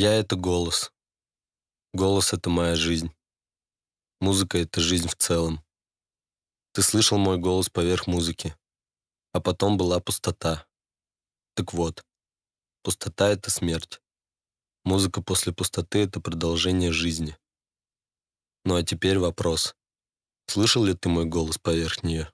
Я — это голос. Голос — это моя жизнь. Музыка — это жизнь в целом. Ты слышал мой голос поверх музыки. А потом была пустота. Так вот, пустота — это смерть. Музыка после пустоты — это продолжение жизни. Ну а теперь вопрос. Слышал ли ты мой голос поверх нее?